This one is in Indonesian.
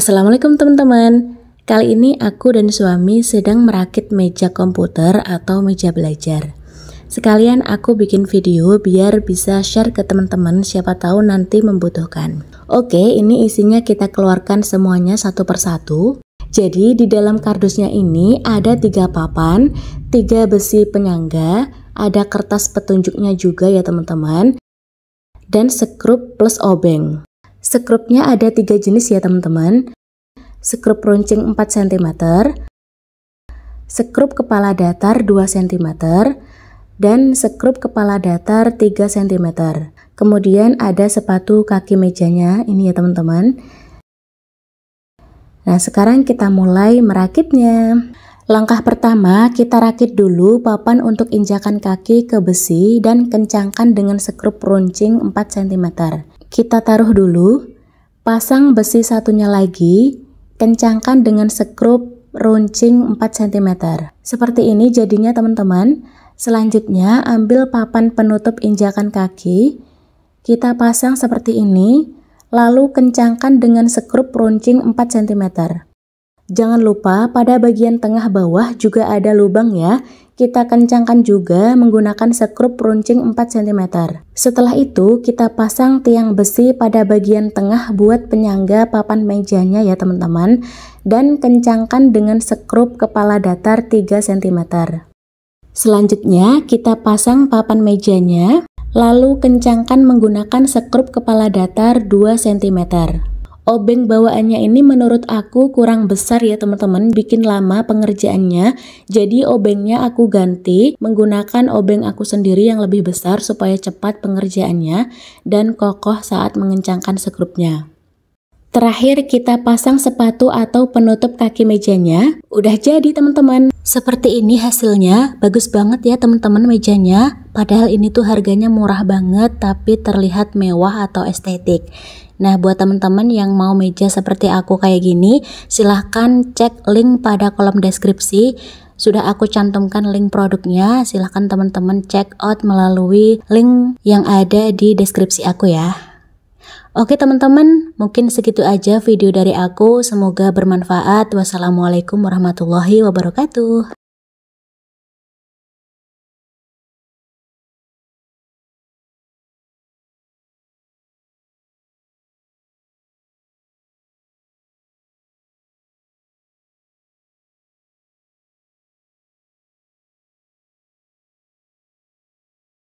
Assalamualaikum teman-teman. Kali ini aku dan suami sedang merakit meja komputer atau meja belajar. Sekalian aku bikin video biar bisa share ke teman-teman siapa tahu nanti membutuhkan. Oke, ini isinya kita keluarkan semuanya satu persatu. Jadi di dalam kardusnya ini ada tiga papan, tiga besi penyangga, ada kertas petunjuknya juga ya teman-teman, dan sekrup plus obeng. Sekrupnya ada tiga jenis ya teman-teman skrup runcing 4 cm, skrup kepala datar 2 cm, dan skrup kepala datar 3 cm. Kemudian ada sepatu kaki mejanya, ini ya teman-teman. Nah, sekarang kita mulai merakitnya. Langkah pertama, kita rakit dulu papan untuk injakan kaki ke besi dan kencangkan dengan skrup runcing 4 cm. Kita taruh dulu, pasang besi satunya lagi, kencangkan dengan sekrup runcing 4 cm. Seperti ini jadinya teman-teman. Selanjutnya ambil papan penutup injakan kaki, kita pasang seperti ini, lalu kencangkan dengan sekrup runcing 4 cm. Jangan lupa pada bagian tengah bawah juga ada lubang ya, kita kencangkan juga menggunakan sekrup runcing 4 cm. Setelah itu, kita pasang tiang besi pada bagian tengah buat penyangga papan mejanya ya teman-teman. Dan kencangkan dengan sekrup kepala datar 3 cm. Selanjutnya, kita pasang papan mejanya, lalu kencangkan menggunakan sekrup kepala datar 2 cm. Obeng bawaannya ini menurut aku kurang besar ya teman-teman, bikin lama pengerjaannya. Jadi obengnya aku ganti menggunakan obeng aku sendiri yang lebih besar supaya cepat pengerjaannya dan kokoh saat mengencangkan skrupnya Terakhir kita pasang sepatu atau penutup kaki mejanya. Udah jadi teman-teman. Seperti ini hasilnya. Bagus banget ya teman-teman mejanya. Padahal ini tuh harganya murah banget tapi terlihat mewah atau estetik. Nah, buat teman-teman yang mau meja seperti aku kayak gini, silahkan cek link pada kolom deskripsi. Sudah aku cantumkan link produknya, silahkan teman-teman check out melalui link yang ada di deskripsi aku ya. Oke teman-teman, mungkin segitu aja video dari aku. Semoga bermanfaat. Wassalamualaikum warahmatullahi wabarakatuh.